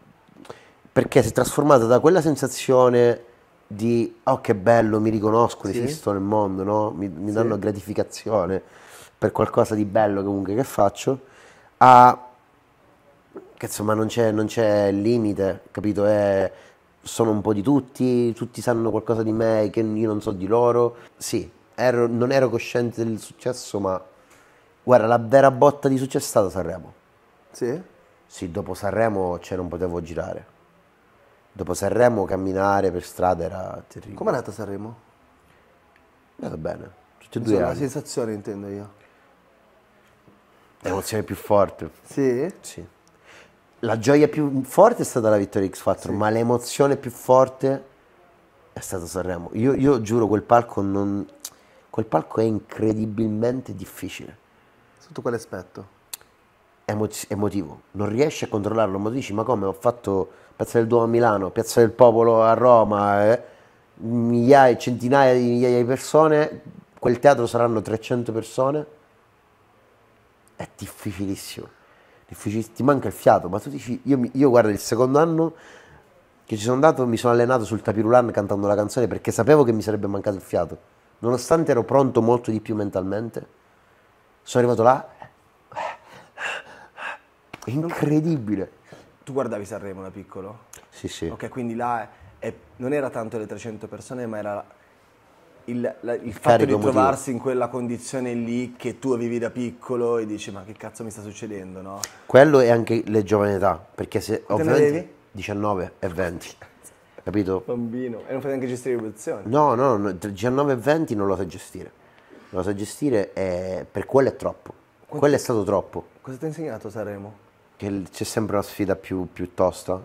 Perché si è trasformata da quella sensazione di oh che bello, mi riconosco, sì. esisto nel mondo, no? mi, mi danno sì. gratificazione per qualcosa di bello comunque che faccio, a che insomma non c'è, non c'è limite, capito? È, sono un po' di tutti, tutti sanno qualcosa di me che io non so di loro. Sì, ero, non ero cosciente del successo, ma guarda, la vera botta di successo è stata Sanremo. Sì? Sì, dopo Sanremo cioè, non potevo girare dopo Sanremo camminare per strada era terribile. Com'è andata Sanremo? È andata bene. Tutti e due. La sensazione intendo io. L'emozione più forte. Sì? Sì. La gioia più forte è stata la vittoria X 4 sì. ma l'emozione più forte è stata Sanremo. Io, io giuro, quel palco, non... quel palco è incredibilmente difficile. Sotto quale aspetto? Emo- emotivo. Non riesci a controllarlo, ma dici, ma come ho fatto Piazza del Duomo a Milano, Piazza del Popolo a Roma, eh, migliaia, centinaia di migliaia di persone, quel teatro saranno 300 persone, è difficilissimo, difficilissimo. ti manca il fiato, ma tu dici, io, io guarda il secondo anno che ci sono andato mi sono allenato sul tapirulan cantando la canzone perché sapevo che mi sarebbe mancato il fiato, nonostante ero pronto molto di più mentalmente, sono arrivato là, incredibile, tu guardavi Sanremo da piccolo? Sì, sì. Ok, quindi là è, non era tanto le 300 persone, ma era il, la, il, il fatto di trovarsi motivo. in quella condizione lì che tu vivi da piccolo e dici ma che cazzo mi sta succedendo, no? Quello è anche le giovani età, perché se Quante ovviamente 19 e 20. <laughs> Capito? Bambino, e non fai neanche gestire le emozioni. No, no, no, 19 e 20 non lo sai gestire. Non lo sai gestire e eh, per quello è troppo. Quanto, quello è stato troppo. Cosa ti ha insegnato Sanremo? che c'è sempre una sfida più, più tosta.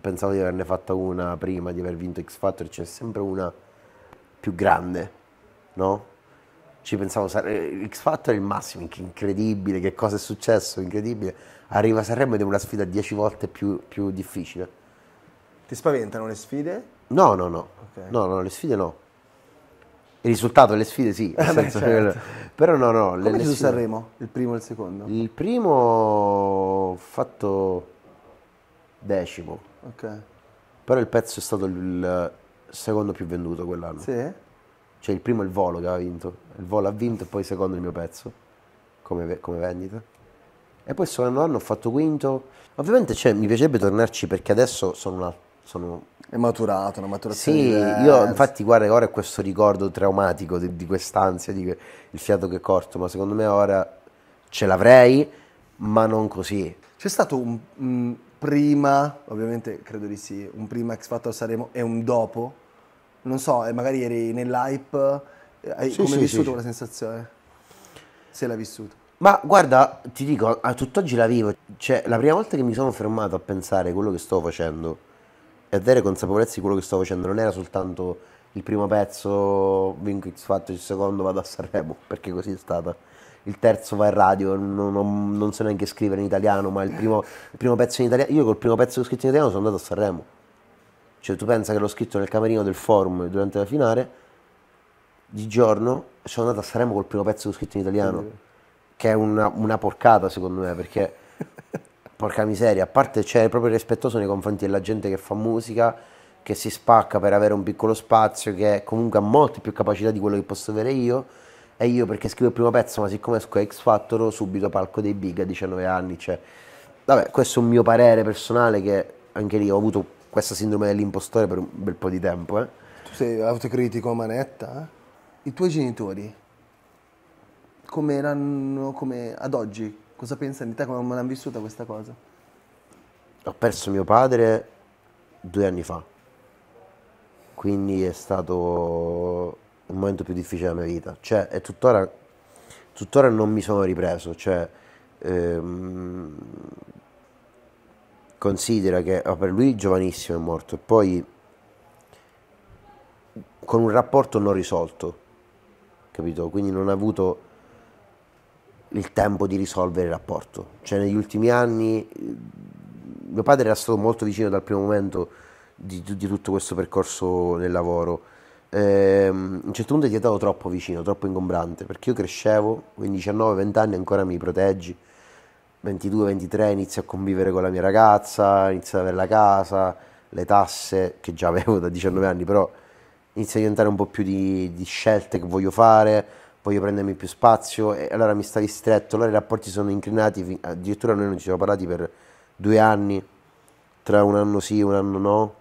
Pensavo di averne fatta una prima, di aver vinto X Factor, c'è sempre una più grande, no? Ci pensavo, eh, X Factor è il massimo, incredibile, che cosa è successo, incredibile. Arriva Sanremo ed è una sfida dieci volte più, più difficile. Ti spaventano le sfide? No, no, no. Okay. No, no, le sfide no. Il risultato delle sfide sì, eh beh, certo. però no, no. Come le, su sfide... Sanremo, il primo e il secondo? Il primo ho fatto decimo, ok però il pezzo è stato il secondo più venduto quell'anno. Sì? Cioè il primo è il volo che ha vinto, il volo ha vinto e poi il secondo il mio pezzo, come, come vendita. E poi il secondo anno ho fatto quinto. Ovviamente cioè, mi piacerebbe tornarci perché adesso sono, una, sono è maturato, una maturazione. Sì, diversa. io infatti guarda ora è questo ricordo traumatico di, di quest'ansia, di que- il fiato che corto, ma secondo me ora ce l'avrei, ma non così. C'è stato un mh, prima, ovviamente credo di sì, un prima X Factor Saremo e un dopo? Non so, eh, magari eri nell'hype, eh, hai, sì, come sì, vissuto sì. quella sensazione? Se l'hai vissuto. Ma guarda, ti dico, a tutt'oggi la vivo. Cioè, la prima volta che mi sono fermato a pensare quello che sto facendo e avere consapevolezza di quello che sto facendo non era soltanto il primo pezzo vinco X Factor, il secondo vado a Sanremo, perché così è stata. Il terzo va in radio, non, non, non so neanche scrivere in italiano, ma il primo, il primo, pezzo in italiano, io col primo pezzo che ho scritto in italiano sono andato a Sanremo. Cioè tu pensa che l'ho scritto nel camerino del forum durante la finale, di giorno sono andato a Sanremo col primo pezzo che ho scritto in italiano, che è una, una porcata secondo me, perché <laughs> porca miseria, a parte c'è proprio rispettoso nei confronti della gente che fa musica, che si spacca per avere un piccolo spazio, che comunque ha molte più capacità di quello che posso avere io. E io perché scrivo il primo pezzo, ma siccome esco X Factor, subito palco dei big a 19 anni. Cioè. Vabbè, questo è un mio parere personale che anche lì ho avuto questa sindrome dell'impostore per un bel po' di tempo. Eh. Tu sei autocritico a manetta? Eh? I tuoi genitori come erano come ad oggi? Cosa pensano di te? Come l'hanno vissuta questa cosa? Ho perso mio padre due anni fa, quindi è stato il momento più difficile della mia vita. Cioè, e tuttora, tuttora non mi sono ripreso. Cioè, ehm, considera che oh, per lui giovanissimo è morto e poi con un rapporto non risolto, capito? Quindi non ha avuto il tempo di risolvere il rapporto. Cioè negli ultimi anni eh, mio padre era stato molto vicino dal primo momento di, di tutto questo percorso nel lavoro. Eh, a un certo punto è diventato troppo vicino, troppo ingombrante, perché io crescevo, quindi 19-20 anni ancora mi proteggi, 22-23 inizio a convivere con la mia ragazza, inizio ad avere la casa, le tasse che già avevo da 19 anni, però inizio a diventare un po' più di, di scelte che voglio fare, voglio prendermi più spazio e allora mi stavi stretto, allora i rapporti sono inclinati, addirittura noi non ci siamo parlati per due anni, tra un anno sì, e un anno no.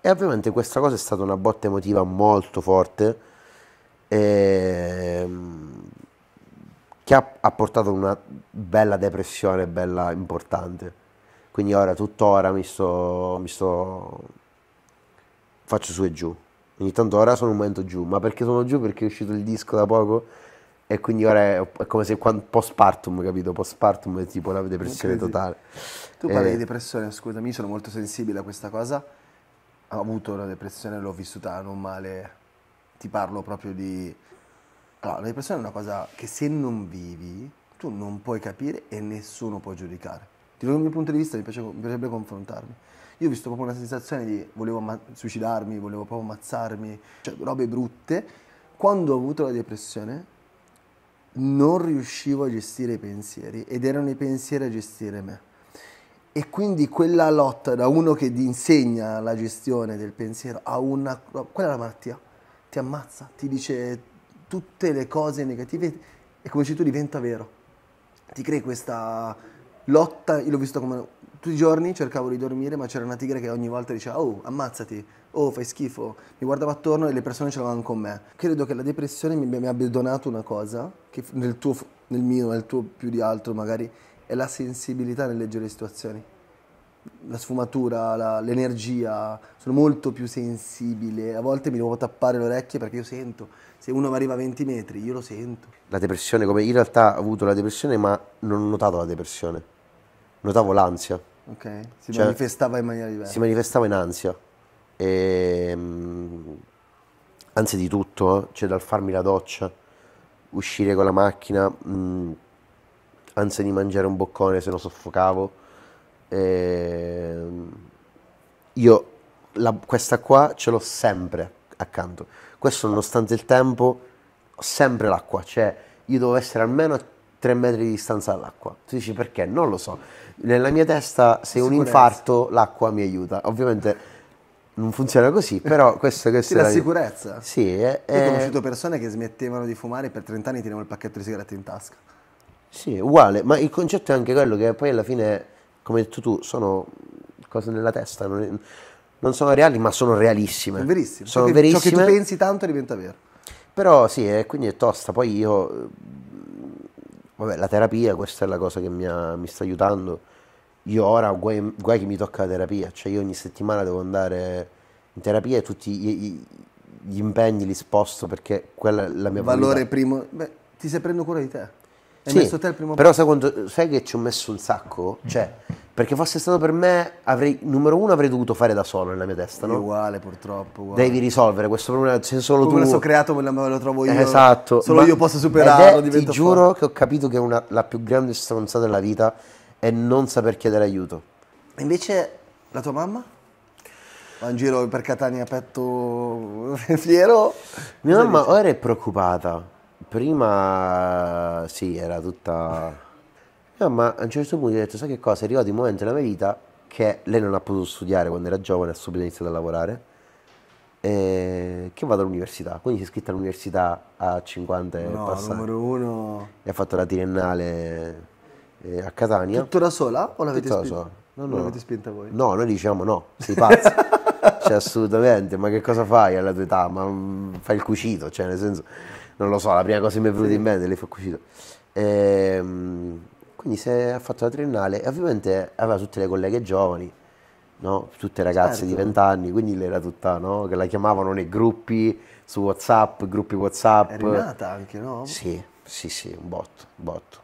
E ovviamente questa cosa è stata una botta emotiva molto forte e... Ehm, che ha, ha portato a una bella depressione, bella importante. Quindi ora, tuttora mi sto, mi sto... faccio su e giù. Ogni tanto ora sono un momento giù, ma perché sono giù? Perché è uscito il disco da poco e quindi ora è, è come se quando, postpartum, capito? Postpartum è tipo la depressione totale. Tu parli eh. di depressione, scusami, sono molto sensibile a questa cosa. Ho avuto una depressione, l'ho vissuta non male. Ti parlo proprio di... Allora, la depressione è una cosa che se non vivi, tu non puoi capire e nessuno può giudicare. Ti do il mio punto di vista, mi, piace, mi piacerebbe confrontarmi io ho visto proprio una sensazione di volevo amma- suicidarmi, volevo proprio ammazzarmi, cioè robe brutte. Quando ho avuto la depressione non riuscivo a gestire i pensieri ed erano i pensieri a gestire me. E quindi quella lotta da uno che ti insegna la gestione del pensiero a una... quella è la malattia, ti ammazza, ti dice tutte le cose negative e come se tu diventa vero. Ti crei questa lotta, io l'ho visto come tutti i giorni cercavo di dormire, ma c'era una tigre che ogni volta diceva oh, ammazzati, oh, fai schifo. Mi guardava attorno e le persone ce l'avevano con me. Credo che la depressione mi, mi abbia donato una cosa, che nel, tuo, nel mio, nel tuo più di altro magari, è la sensibilità nel leggere le situazioni. La sfumatura, la, l'energia, sono molto più sensibile. A volte mi devo tappare le orecchie perché io sento. Se uno mi arriva a 20 metri, io lo sento. La depressione, come in realtà ho avuto la depressione, ma non ho notato la depressione, notavo l'ansia Ok, si cioè, manifestava in maniera diversa. Si manifestava in ansia, e, ehm, mh, ansia di tutto, eh? cioè dal farmi la doccia, uscire con la macchina, mh, mm, ansia di mangiare un boccone se lo soffocavo. E, ehm, io la, questa qua ce l'ho sempre accanto. Questo nonostante il tempo, ho sempre l'acqua, cioè io devo essere almeno a 3 metri di distanza dall'acqua. Tu dici perché? Non lo so. Nella mia testa, se un infarto, l'acqua mi aiuta. Ovviamente non funziona così, <laughs> però questo, questo sì, è... la sicurezza. Mia... Sì, è, Io eh, ho eh. conosciuto persone che smettevano di fumare e per 30 anni tenevano il pacchetto di sigarette in tasca. Sì, uguale, ma il concetto è anche quello che poi alla fine, come hai detto tu, sono cose nella testa, non, è... non sono reali, ma sono realissime. Sono verissime. Sono ciò verissime. Che, ciò che tu pensi tanto diventa vero. Però sì, eh, quindi è tosta. Poi io Vabbè, la terapia, questa è la cosa che mi, ha, mi sta aiutando. Io ora, guai, guai, che mi tocca la terapia, cioè io ogni settimana devo andare in terapia e tutti gli, gli impegni li sposto perché quella è la mia Valore qualità. primo, beh, ti stai prendendo cura di te. Hai sì, messo te il primo Però secondo, sai che ci ho messo un sacco? Cioè, perché fosse stato per me, avrei, numero uno avrei dovuto fare da solo nella mia testa, no? Uguale, purtroppo. Uguale. Devi risolvere questo problema, c'è solo Come tu. Come lo so creato, me lo trovo io. Esatto. Solo Ma, io posso superarlo. Ed è, ti giuro fuori. che ho capito che una, la più grande stronzata della vita è non saper chiedere aiuto. E invece la tua mamma? Va in giro per Catania a petto <laughs> fiero? Mia mamma dice? ora è preoccupata. Prima sì, era tutta... No, ma a un certo punto ho detto, sai che cosa? È arrivato un momento nella mia vita che lei non ha potuto studiare quando era giovane, ha subito iniziato a lavorare, eh, che vado all'università. Quindi si è iscritta all'università a 50 e no, passati. numero uno. E ha fatto la triennale eh, a Catania. Tutto da sola o l'avete Tutto spinta? No, no. L'avete spinta voi? No, noi diciamo no, <laughs> sei pazzo. cioè, assolutamente, ma che cosa fai alla tua età? Ma mm, fai il cucito, cioè, nel senso, non lo so, la prima cosa che mi è venuta in mente, lei fa il cucito. Ehm quindi si è fatto la triennale e ovviamente aveva tutte le colleghe giovani, no? tutte ragazze certo. di 20 anni, quindi lei era tutta, no? che la chiamavano nei gruppi su Whatsapp, gruppi Whatsapp. È nata anche, no? Sì, sì, sì, un botto, un botto.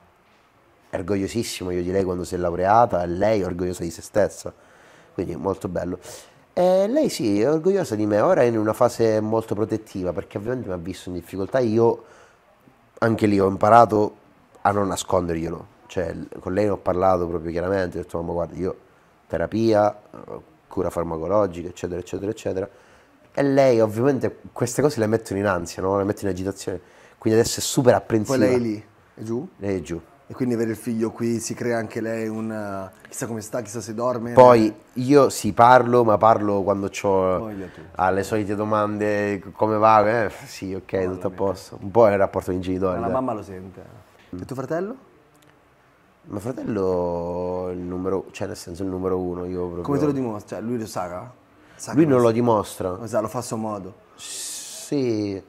È orgogliosissimo io di lei quando si è laureata e lei è orgogliosa di se stessa, quindi molto bello. E lei sì, è orgogliosa di me, ora è in una fase molto protettiva perché ovviamente mi ha visto in difficoltà, io anche lì ho imparato a non nasconderglielo, cioè, con lei ho parlato proprio chiaramente, ho detto mamma guarda io terapia, cura farmacologica eccetera eccetera eccetera e lei ovviamente queste cose le mettono in ansia, no? le mettono in agitazione, quindi adesso è super apprensiva. Poi lei è lì, è giù? Lei è giù. E quindi avere il figlio qui si crea anche lei un chissà come sta, chissà se dorme. Poi io sì parlo, ma parlo quando ho alle solite domande come va, eh, sì ok, Madonna tutto a posto. Un po' è il rapporto con i genitori. la mamma lo sente. E tuo fratello? mio fratello il numero, cioè nel senso il numero uno, io proprio... Come te lo dimostra? Cioè, lui lo sa? sa lui non lo, lo dimostra. Esatto, lo fa a suo modo. Sì,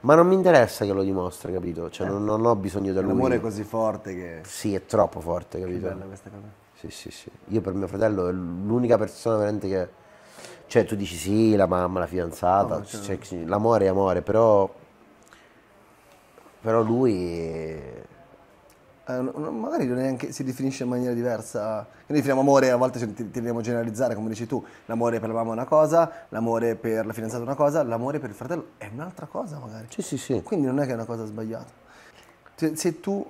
ma non mi interessa che lo dimostra, capito? Cioè eh. non, non, ho bisogno da lui. L'amore è così forte che... Sì, è troppo forte, capito? Che bella questa cosa. Sì, sì, sì. Io per mio fratello è l'unica persona veramente che... Cioè tu dici sì, la mamma, la fidanzata, oh, certo. cioè, l'amore è amore, però... Però lui... È eh, magari neanche, si definisce in maniera diversa. Noi definiamo amore, a volte tendiamo a generalizzare, come dici tu, l'amore per la mamma è una cosa, l'amore per la fidanzata è una cosa, l'amore per il fratello è un'altra cosa magari. Sì, sì, sì. Quindi non è che è una cosa sbagliata. Se, se tu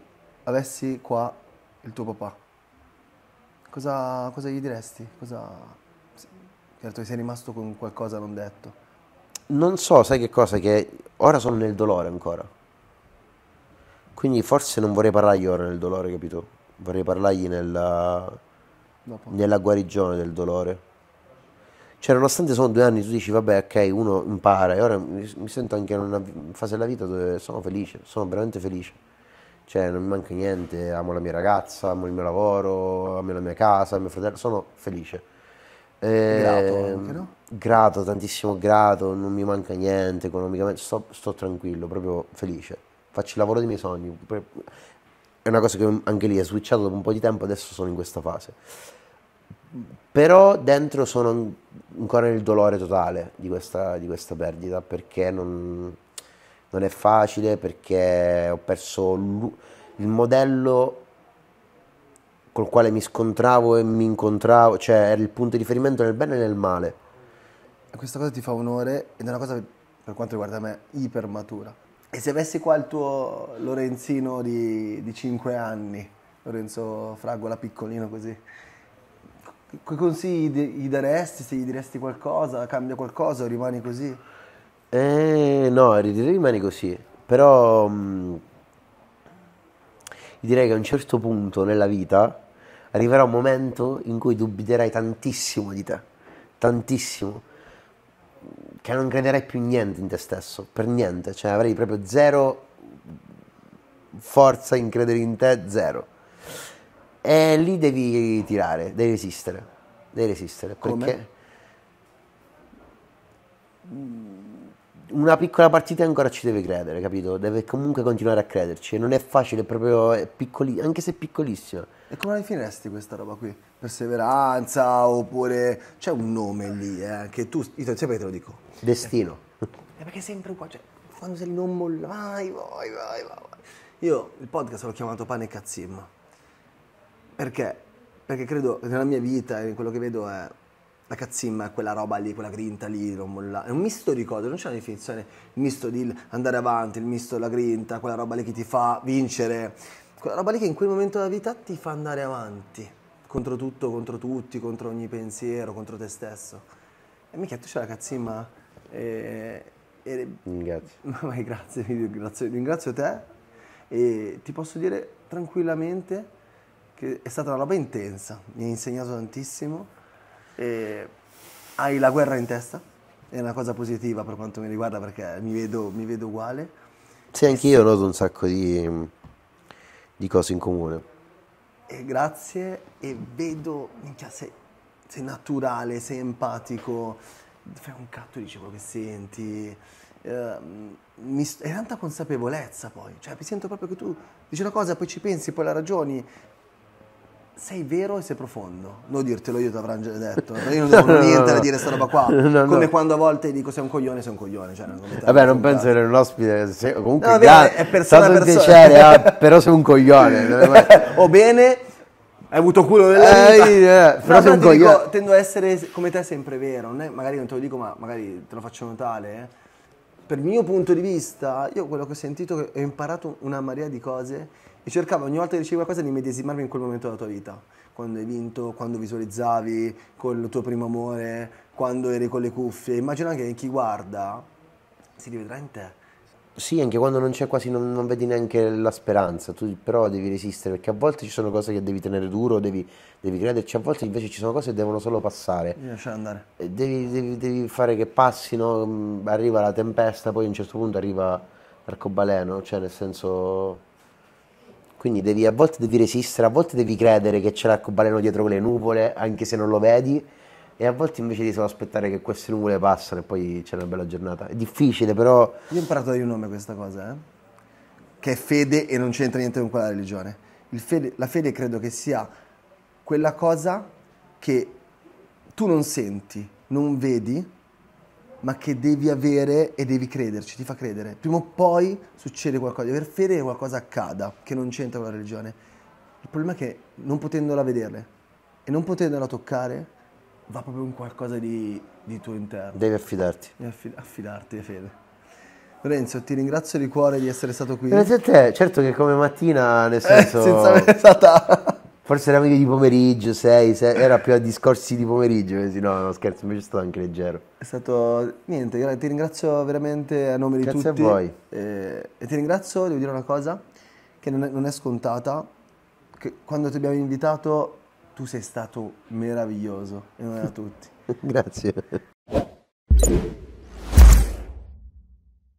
avessi qua il tuo papà, cosa, cosa gli diresti? Cosa... Certo che sei rimasto con qualcosa non detto. Non so, sai che cosa? Che ora sono nel dolore ancora quindi forse non vorrei parlargli ora nel dolore, capito? Vorrei parlargli nella, nella guarigione del dolore. Cioè, nonostante sono due anni, tu dici, vabbè, ok, uno impara, e ora mi, mi sento anche in una fase della vita dove sono felice, sono veramente felice. Cioè, non mi manca niente, amo la mia ragazza, amo il mio lavoro, amo la mia casa, mio fratello, sono felice. Eh, grato anche, no? Grato, tantissimo grato, non mi manca niente economicamente, sto, sto tranquillo, proprio felice faccio il lavoro dei miei sogni. È una cosa che anche lì è switchato dopo un po' di tempo, adesso sono in questa fase. Però dentro sono ancora nel dolore totale di questa, di questa perdita perché non, non, è facile, perché ho perso il modello col quale mi scontravo e mi incontravo, cioè era il punto di riferimento nel bene e nel male. Questa cosa ti fa onore ed è una cosa per quanto riguarda me ipermatura e se avessi qua il tuo Lorenzino di, di 5 anni, Lorenzo Fragola piccolino così, che consigli gli daresti? Se gli diresti qualcosa, cambia qualcosa o rimani così? Eh, no, rimani così, però mh, mm, direi che a un certo punto nella vita arriverà un momento in cui dubiterai tantissimo di te, tantissimo, che non crederei più niente in te stesso, per niente, cioè avrei proprio zero forza in credere in te, zero. E lì devi tirare, devi resistere, devi resistere, Come? perché una piccola partita ancora ci deve credere, capito? Deve comunque continuare a crederci, non è facile, è proprio piccoli, anche se piccolissima. E come la definiresti questa roba qui? perseveranza oppure c'è un nome lì eh, che tu io sempre te lo dico destino è perché è sempre qua cioè, quando sei non molla vai vai vai vai io il podcast l'ho chiamato pane e cazzim perché perché credo nella mia vita in quello che vedo è la cazzimma quella roba lì quella grinta lì non molla è un misto di cose non c'è una definizione il misto di andare avanti il misto della grinta quella roba lì che ti fa vincere quella roba lì che in quel momento della vita ti fa andare avanti contro tutto, contro tutti, contro ogni pensiero, contro te stesso. E mica tu c'è la cazzimma. Eh, e, e, <laughs> grazie. Ma, ma grazie, ringrazio, te e ti posso dire tranquillamente che è stata una roba intensa, mi hai insegnato tantissimo, hai la guerra in testa, è una cosa positiva per quanto mi riguarda perché mi vedo, mi vedo uguale. Sì, anch'io noto un sacco di, di cose in comune e grazie e vedo, minchia, sei, sei naturale, sei empatico, fai un catto, dici quello che senti. E ehm, mi, tanta consapevolezza poi, cioè mi sento proprio che tu dici una cosa, poi ci pensi, poi la ragioni, sei vero e sei profondo. Non dirtelo io, ti avrò già detto. Io non devo <laughs> no, niente no, da dire questa roba qua. No, Come quando a volte dico sei un coglione, sei un coglione. Cioè, non Vabbè, non penso che un ospite. Se, comunque, no, vabbè, è persona stato persona. piacere, ah, però sei un coglione. <laughs> o bene. Hai avuto culo della eh, vita. Eh, eh, però sei un coglione. tendo a essere come te sempre vero. Non è, magari non te lo dico, ma magari te lo faccio notare. Eh. Per il mio punto di vista, io quello che ho sentito, ho imparato una marea di cose e cercavo ogni volta che ricevi qualcosa di medesimarmi in quel momento della tua vita, quando hai vinto, quando visualizzavi col tuo primo amore, quando eri con le cuffie, immagino anche che chi guarda si rivedrà in te. Sì, anche quando non c'è quasi, non, non, vedi neanche la speranza, tu però devi resistere perché a volte ci sono cose che devi tenere duro, devi, devi crederci, cioè, a volte invece ci sono cose che devono solo passare. lasciare andare. Devi, devi, devi, fare che passino, mm, arriva la tempesta, poi a un certo punto arriva l'arcobaleno, cioè nel senso quindi devi, a volte devi resistere, a volte devi credere che c'è l'arcobaleno dietro le nuvole, anche se non lo vedi, e a volte invece devi solo aspettare che queste nuvole passano e poi c'è una bella giornata. È difficile, però. Io ho imparato da un nome questa cosa, eh? che è fede e non c'entra niente con quella religione. Fede, la fede credo che sia quella cosa che tu non senti, non vedi, ma che devi avere e devi crederci, ti fa credere. Prima o poi succede qualcosa, devi aver fede che qualcosa accada, che non c'entra con la religione. Il problema è che non potendola vedere e non potendola toccare, va proprio in qualcosa di, di tuo interno. Devi affidarti. Devi affid- affidarti, fede. Lorenzo, ti ringrazio di cuore di essere stato qui. Grazie a te, certo che come mattina, nel eh, senso... Eh, senza stata... Forse era meglio di pomeriggio, 6, 6 era più a discorsi di pomeriggio, eh, no, no scherzo, invece è stato anche leggero. È stato, niente, ti ringrazio veramente a nome di Grazie tutti. Grazie a voi. Eh, e ti ringrazio, devo dire una cosa, che non è, non è scontata, che quando ti abbiamo invitato tu sei stato meraviglioso, e non è a tutti. <laughs> Grazie.